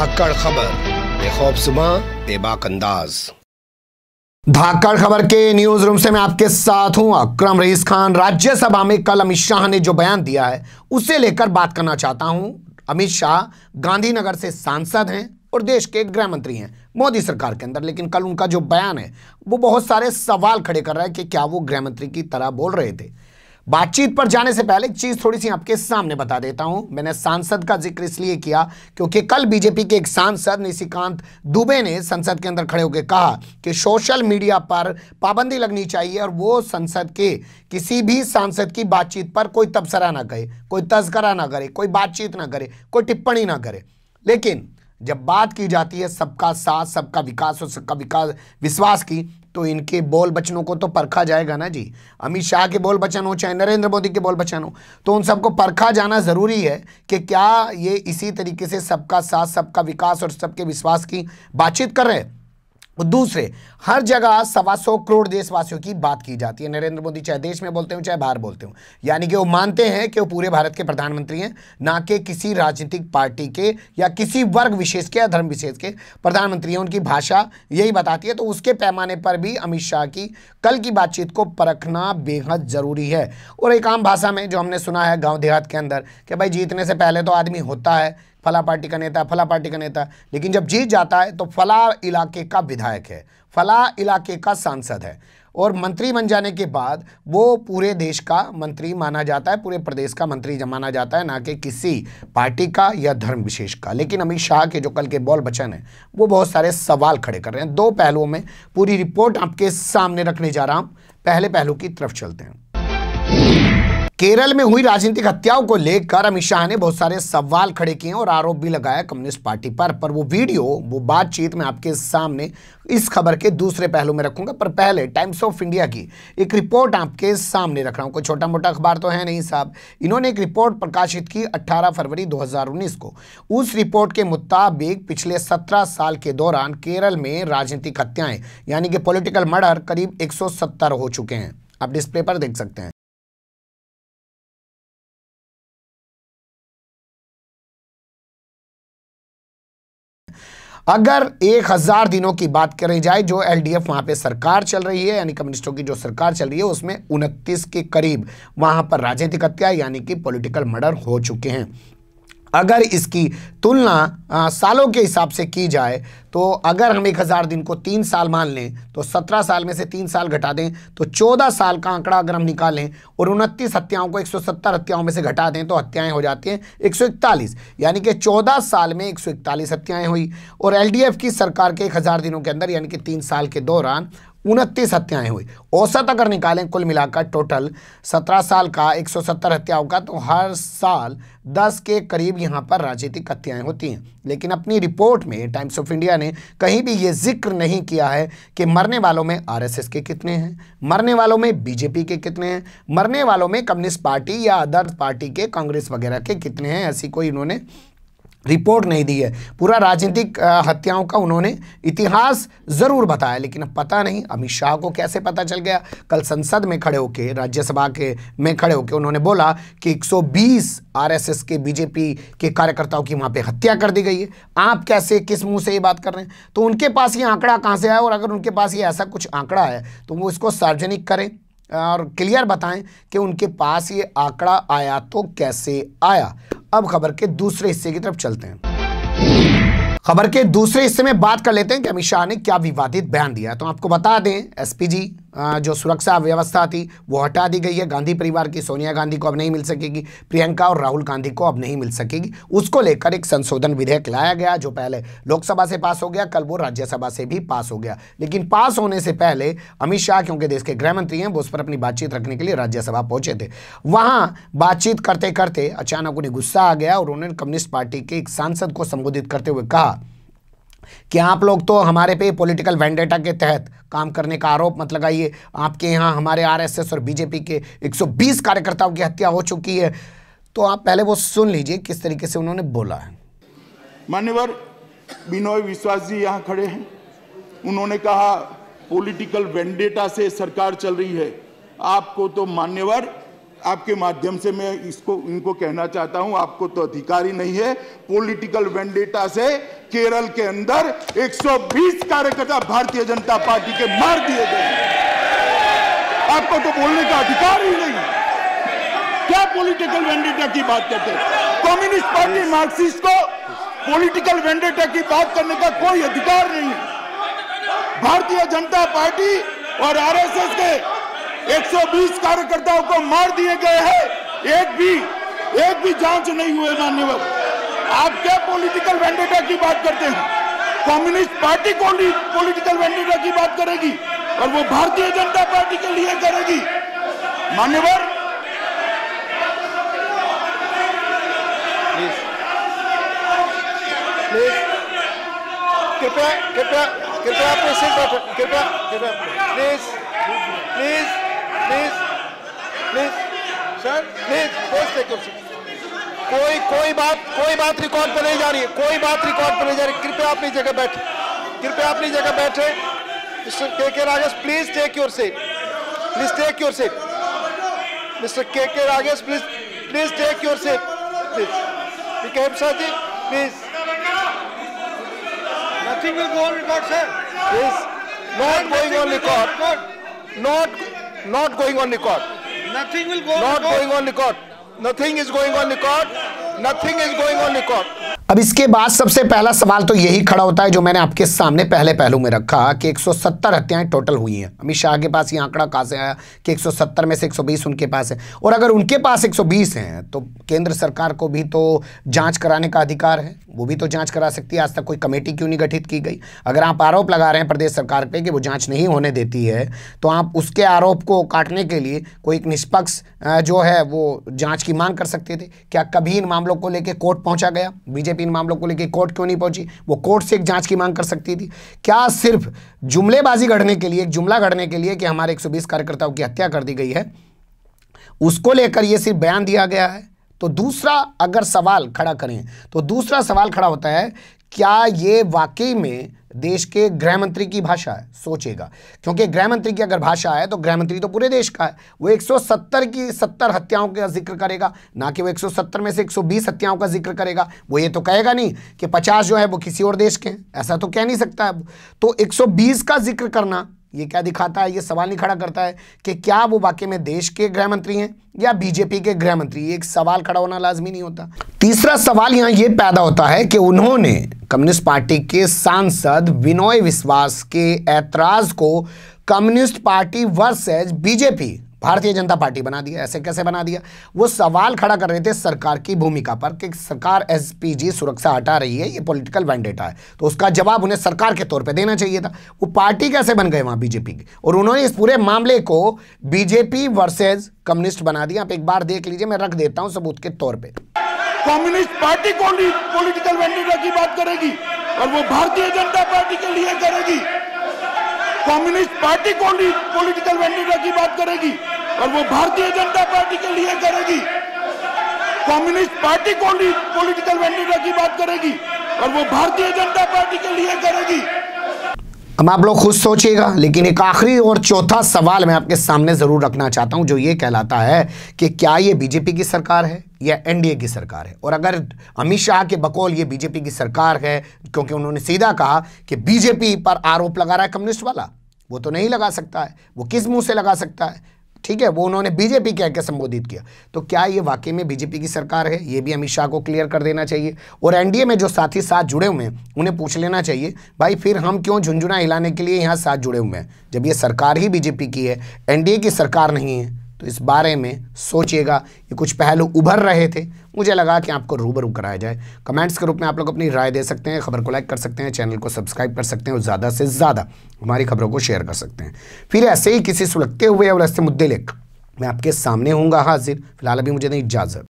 धाकड़ खबर बेखौफ सुबह बेबाक अंदाज़ धाकड़ खबर के न्यूज रूम से मैं आपके साथ हूं अक्रम रईस खान राज्यसभा में कल अमित शाह ने जो बयान दिया है उसे लेकर बात करना चाहता हूं अमित शाह गांधीनगर से सांसद हैं और देश के गृह मंत्री हैं मोदी सरकार के अंदर लेकिन कल उनका जो बयान है वो बहुत सारे सवाल खड़े कर रहा है कि क्या वो गृह मंत्री की तरह बोल रहे थे बातचीत पर जाने से पहले एक चीज थोड़ी सी आपके सामने बता देता हूं मैंने सांसद का जिक्र इसलिए किया क्योंकि कल बीजेपी के एक सांसद निशिकांत दुबे ने संसद के अंदर खड़े होकर कहा कि सोशल मीडिया पर पाबंदी लगनी चाहिए और वो संसद के किसी भी सांसद की बातचीत पर कोई तबसरा ना करे कोई तस्करा ना करे कोई बातचीत ना करे कोई टिप्पणी ना करे लेकिन जब बात की जाती है सबका साथ सबका विकास और सबका विकास विश्वास की तो इनके बोल बचनों को तो परखा जाएगा ना जी अमित शाह के बोल बचन हो चाहे नरेंद्र मोदी के बोल बचन हो तो उन सबको परखा जाना ज़रूरी है कि क्या ये इसी तरीके से सबका साथ सबका विकास और सबके विश्वास की बातचीत कर रहे हैं दूसरे हर जगह सवा सौ करोड़ देशवासियों की बात की जाती है नरेंद्र मोदी चाहे देश में बोलते हो चाहे बाहर बोलते हो यानी कि वो मानते हैं कि वो पूरे भारत के प्रधानमंत्री हैं ना कि किसी राजनीतिक पार्टी के या किसी वर्ग विशेष के या धर्म विशेष के प्रधानमंत्री हैं उनकी भाषा यही बताती है तो उसके पैमाने पर भी अमित शाह की कल की बातचीत को परखना बेहद ज़रूरी है और एक आम भाषा में जो हमने सुना है गाँव देहात के अंदर कि भाई जीतने से पहले तो आदमी होता है फला पार्टी का नेता है फला पार्टी का नेता लेकिन जब जीत जाता है तो फला इलाके का विधायक है फला इलाके का सांसद है और मंत्री बन जाने के बाद वो पूरे देश का मंत्री माना जाता है पूरे प्रदेश का मंत्री माना जाता है ना कि किसी पार्टी का या धर्म विशेष का लेकिन अमित शाह के जो कल के बॉल बचन हैं वो बहुत सारे सवाल खड़े कर रहे हैं दो पहलुओं में पूरी रिपोर्ट आपके सामने रखने जा रहा हूँ पहले पहलू की तरफ चलते हैं केरल में हुई राजनीतिक हत्याओं को लेकर अमित शाह ने बहुत सारे सवाल खड़े किए और आरोप भी लगाया कम्युनिस्ट पार्टी पर पर वो वीडियो वो बातचीत में आपके सामने इस खबर के दूसरे पहलू में रखूंगा पर पहले टाइम्स ऑफ इंडिया की एक रिपोर्ट आपके सामने रख रहा हूं कोई छोटा मोटा अखबार तो है नहीं साहब इन्होंने एक रिपोर्ट प्रकाशित की अट्ठारह फरवरी दो को उस रिपोर्ट के मुताबिक पिछले सत्रह साल के दौरान केरल में राजनीतिक हत्याएं यानी कि पोलिटिकल मर्डर करीब एक हो चुके हैं आप डिस्प्ले पर देख सकते हैं अगर एक हज़ार दिनों की बात करी जाए जो एल डी एफ वहां पर सरकार चल रही है यानी कम्युनिस्टों की जो सरकार चल रही है उसमें उनतीस के करीब वहां पर राजनीतिक हत्या यानी कि पॉलिटिकल मर्डर हो चुके हैं अगर इसकी तुलना आ, सालों के हिसाब से की जाए तो अगर हम एक हज़ार दिन को तीन साल मान लें तो सत्रह साल में से तीन साल घटा दें तो चौदह साल का आंकड़ा अगर हम निकालें और उनतीस हत्याओं को एक सौ सत्तर हत्याओं में से घटा दें तो हत्याएं हो जाती हैं एक सौ इकतालीस यानी कि चौदह साल में एक सौ इकतालीस हत्याएँ हुई और एल की सरकार के एक हज़ार दिनों के अंदर यानी कि तीन साल के दौरान उनतीस हत्याएं हुई औसत अगर निकालें कुल मिलाकर टोटल सत्रह साल का एक सौ सत्तर हत्याओं का तो हर साल दस के करीब यहाँ पर राजनीतिक हत्याएं होती हैं लेकिन अपनी रिपोर्ट में टाइम्स ऑफ इंडिया ने कहीं भी ये जिक्र नहीं किया है कि मरने वालों में आरएसएस के कितने हैं मरने वालों में बीजेपी के कितने हैं मरने वालों में कम्युनिस्ट पार्टी या अदर पार्टी के कांग्रेस वगैरह के कितने हैं ऐसी कोई इन्होंने रिपोर्ट नहीं दी है पूरा राजनीतिक हत्याओं का उन्होंने इतिहास ज़रूर बताया लेकिन अब पता नहीं अमित शाह को कैसे पता चल गया कल संसद में खड़े होके राज्यसभा के में खड़े होके उन्होंने बोला कि 120 आरएसएस के बीजेपी के कार्यकर्ताओं की वहाँ पे हत्या कर दी गई है आप कैसे किस मुंह से ये बात कर रहे हैं तो उनके पास ये आंकड़ा कहाँ से आया और अगर उनके पास ये ऐसा कुछ आंकड़ा है तो वो इसको सार्वजनिक करें और क्लियर बताएं कि उनके पास ये आंकड़ा आया तो कैसे आया अब खबर के दूसरे हिस्से की तरफ चलते हैं खबर के दूसरे हिस्से में बात कर लेते हैं कि अमित शाह ने क्या विवादित बयान दिया तो आपको बता दें एसपी जी जो सुरक्षा व्यवस्था थी वो हटा दी गई है गांधी परिवार की सोनिया गांधी को अब नहीं मिल सकेगी प्रियंका और राहुल गांधी को अब नहीं मिल सकेगी उसको लेकर एक संशोधन विधेयक लाया गया जो पहले लोकसभा से पास हो गया कल वो राज्यसभा से भी पास हो गया लेकिन पास होने से पहले अमित शाह क्योंकि देश के गृहमंत्री हैं वो उस पर अपनी बातचीत रखने के लिए राज्यसभा पहुंचे थे वहां बातचीत करते करते अचानक उन्हें गुस्सा आ गया और उन्होंने कम्युनिस्ट पार्टी के एक सांसद को संबोधित करते हुए कहा कि आप लोग तो हमारे पे पॉलिटिकल वेंडेटा के तहत काम करने का आरोप मत लगाइए आपके यहाँ हमारे आरएसएस और बीजेपी के 120 कार्यकर्ताओं की हत्या हो चुकी है तो आप पहले वो सुन लीजिए किस तरीके से उन्होंने बोला है मान्यवर बिनोय विश्वास जी यहाँ खड़े हैं उन्होंने कहा पॉलिटिकल वेंडेटा से सरकार चल रही है आपको तो मान्यवर आपके माध्यम से मैं इसको इनको कहना चाहता हूं आपको तो अधिकार ही नहीं है पॉलिटिकल वेंडेटा से केरल के अंदर 120 कार्यकर्ता भारतीय जनता पार्टी के मार दिए गए आपको तो बोलने का अधिकार ही नहीं क्या पॉलिटिकल वेंडेटा की बात करते कम्युनिस्ट पार्टी मार्क्सिस्ट को पॉलिटिकल वेंडेटा की बात करने का कोई अधिकार नहीं भारतीय जनता पार्टी और आरएसएस के 120 कार्यकर्ताओं को मार दिए गए हैं एक भी एक भी जांच नहीं हुए मान्यवर आप क्या पॉलिटिकल वेंडेटा की बात करते हैं कम्युनिस्ट पार्टी पॉलिटिकल वेंडेटा की बात करेगी और वो भारतीय जनता पार्टी के लिए करेगी मान्यवर कृपया कृपया कृपया प्रेसिडेंट कृपया कृपया प्लीज कोई कोई बात कोई बात रिकॉर्ड पर नहीं जा रही है कोई बात रिकॉर्ड पर नहीं जा रही कृपया अपनी जगह बैठे कृपया अपनी जगह बैठे mister K K Rajesh please take your seat please take your seat mister K K Rajesh please please take your seat please ठीक है sir ji please nothing will go record record, sir. Yes, not going on record. Not not going on Nothing will go Not on going on the court. Nothing is going on the court. Nothing is going on the court. अब इसके बाद सबसे पहला सवाल तो यही खड़ा होता है जो मैंने आपके सामने पहले पहलू में रखा कि 170 हत्याएं टोटल हुई हैं अमित शाह के पास ये आंकड़ा कहाँ से आया कि 170 में से 120 उनके पास है और अगर उनके पास 120 हैं तो केंद्र सरकार को भी तो जांच कराने का अधिकार है वो भी तो जांच करा सकती है आज तक कोई कमेटी क्यों नहीं गठित की गई अगर आप आरोप लगा रहे हैं प्रदेश सरकार पर कि वो जाँच नहीं होने देती है तो आप उसके आरोप को काटने के लिए कोई एक निष्पक्ष जो है वो जाँच की मांग कर सकते थे क्या कभी इन मामलों को लेकर कोर्ट पहुँचा गया बीजेपी तीन मामलों को लेकर कोर्ट क्यों नहीं पहुंची वो कोर्ट से एक जांच की मांग कर सकती थी क्या सिर्फ जुमलेबाजी गढ़ने के लिए एक जुमला गढ़ने के लिए कि हमारे 120 कार्यकर्ताओं की हत्या कर दी गई है उसको लेकर यह सिर्फ बयान दिया गया है तो दूसरा अगर सवाल खड़ा करें तो दूसरा सवाल खड़ा होता है क्या ये वाकई में देश के गृह मंत्री की भाषा है सोचेगा क्योंकि गृह मंत्री की अगर भाषा है तो गृह मंत्री तो पूरे देश का है वो 170 की 70 हत्याओं का जिक्र करेगा ना कि वो 170 में से 120 हत्याओं का जिक्र करेगा वो ये तो कहेगा नहीं कि 50 जो है वो किसी और देश के हैं ऐसा तो कह नहीं सकता है तो 120 का जिक्र करना ये क्या दिखाता है ये सवाल नहीं खड़ा करता है कि क्या वो वाकई में देश के गृह मंत्री हैं या बीजेपी के गृह मंत्री एक सवाल खड़ा होना लाजमी नहीं होता तीसरा सवाल यहाँ ये पैदा होता है कि उन्होंने कम्युनिस्ट पार्टी के सांसद विनोय विश्वास के ऐतराज़ को कम्युनिस्ट पार्टी वर्सेज बीजेपी भारतीय जनता पार्टी बना दिया ऐसे कैसे बना दिया वो सवाल खड़ा कर रहे थे सरकार की भूमिका पर कि सरकार एसपीजी सुरक्षा हटा रही है ये पॉलिटिकल वैंडेटा है तो उसका जवाब उन्हें सरकार के तौर पे देना चाहिए था वो पार्टी कैसे बन गए वहाँ बीजेपी की और उन्होंने इस पूरे मामले को बीजेपी वर्सेज कम्युनिस्ट बना दिया आप एक बार देख लीजिए मैं रख देता हूँ सबूत के तौर पर कम्युनिस्ट पार्टी पोलिटिकल वैंडेटा की बात करेगी और वो भारतीय जनता पार्टी के लिए करेगी कम्युनिस्ट पार्टी को पॉलिटिकल वेंडेटा की बात करेगी और वो भारतीय जनता पार्टी के लिए करेगी कम्युनिस्ट पार्टी को पॉलिटिकल वेंडेटा की बात करेगी और वो भारतीय जनता पार्टी के लिए करेगी अब आप लोग खुद सोचिएगा लेकिन एक आखिरी और चौथा सवाल मैं आपके सामने ज़रूर रखना चाहता हूं जो ये कहलाता है कि क्या ये बीजेपी की सरकार है या एनडीए की सरकार है और अगर अमित शाह के बकौल ये बीजेपी की सरकार है क्योंकि उन्होंने सीधा कहा कि बीजेपी पर आरोप लगा रहा है कम्युनिस्ट वाला वो तो नहीं लगा सकता है वो किस मुंह से लगा सकता है ठीक है वो उन्होंने बीजेपी कह के संबोधित किया तो क्या ये वाकई में बीजेपी की सरकार है ये भी अमित शाह को क्लियर कर देना चाहिए और एनडीए में जो साथी साथ जुड़े हुए हैं उन्हें पूछ लेना चाहिए भाई फिर हम क्यों झुंझुना हिलाने के लिए यहाँ साथ जुड़े हुए हैं जब ये सरकार ही बीजेपी की है एनडीए की सरकार नहीं है तो इस बारे में सोचिएगा ये कुछ पहलू उभर रहे थे मुझे लगा कि आपको रूबरू कराया जाए कमेंट्स के रूप में आप लोग अपनी राय दे सकते हैं खबर को लाइक कर सकते हैं चैनल को सब्सक्राइब कर सकते हैं और ज़्यादा से ज़्यादा हमारी खबरों को शेयर कर सकते हैं फिर ऐसे ही किसी सुलगते हुए और ऐसे मुद्दे लेकर मैं आपके सामने हूँगा हाजिर फिलहाल अभी मुझे नहीं इजाज़त